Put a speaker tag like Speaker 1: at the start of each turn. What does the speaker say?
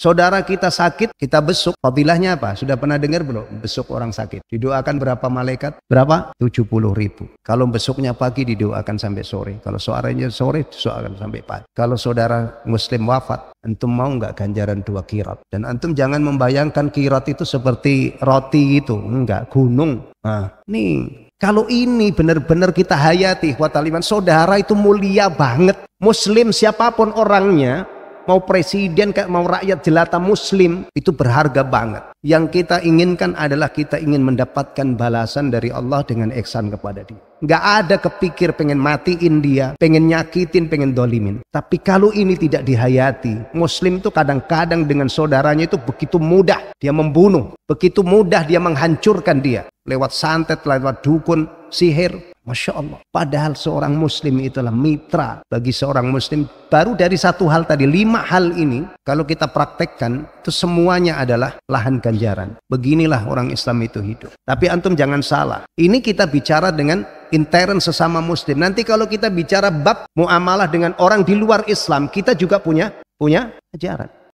Speaker 1: Saudara kita sakit, kita besuk. Fadilahnya apa? Sudah pernah dengar belum? Besuk orang sakit. Didoakan berapa malaikat? Berapa? 70 ribu. Kalau besuknya pagi didoakan sampai sore. Kalau suaranya sore didoakan sampai pagi. Kalau saudara muslim wafat, antum mau nggak ganjaran dua kirat? Dan antum jangan membayangkan kirat itu seperti roti itu, Enggak, gunung. Nah, nih kalau ini benar-benar kita hayati, wataliman saudara itu mulia banget. Muslim siapapun orangnya, mau presiden kayak mau rakyat jelata muslim itu berharga banget. Yang kita inginkan adalah kita ingin mendapatkan balasan dari Allah dengan eksan kepada dia. Nggak ada kepikir pengen matiin dia, pengen nyakitin, pengen dolimin. Tapi kalau ini tidak dihayati, muslim itu kadang-kadang dengan saudaranya itu begitu mudah dia membunuh. Begitu mudah dia menghancurkan dia. Lewat santet, lewat dukun, sihir, Masya Allah. Padahal seorang muslim itulah mitra bagi seorang muslim. Baru dari satu hal tadi, lima hal ini kalau kita praktekkan itu semuanya adalah lahan ganjaran. Beginilah orang Islam itu hidup. Tapi antum jangan salah. Ini kita bicara dengan intern sesama muslim. Nanti kalau kita bicara bab muamalah dengan orang di luar Islam, kita juga punya punya ajaran.